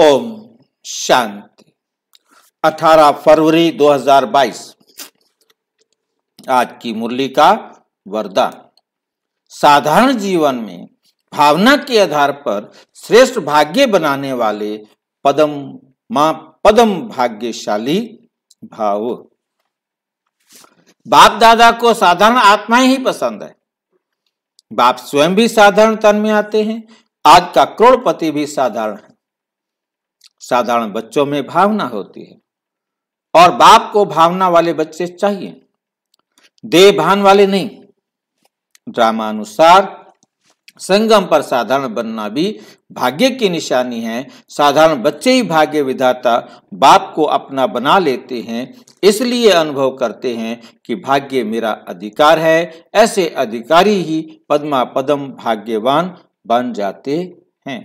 ओम शांति 18 फरवरी 2022 आज की मुरली का वरदान साधारण जीवन में भावना के आधार पर श्रेष्ठ भाग्य बनाने वाले पदम मां पदम भाग्यशाली भाव बाप दादा को साधारण आत्माएं ही पसंद है बाप स्वयं भी साधारण तन में आते हैं आज का करोड़पति भी साधारण है साधारण बच्चों में भावना होती है और बाप को भावना वाले बच्चे चाहिए देह भान वाले नहीं ड्रामा अनुसार संगम पर साधारण बनना भी भाग्य की निशानी है साधारण बच्चे ही भाग्य विधाता बाप को अपना बना लेते हैं इसलिए अनुभव करते हैं कि भाग्य मेरा अधिकार है ऐसे अधिकारी ही पद्मा पदम भाग्यवान बन जाते हैं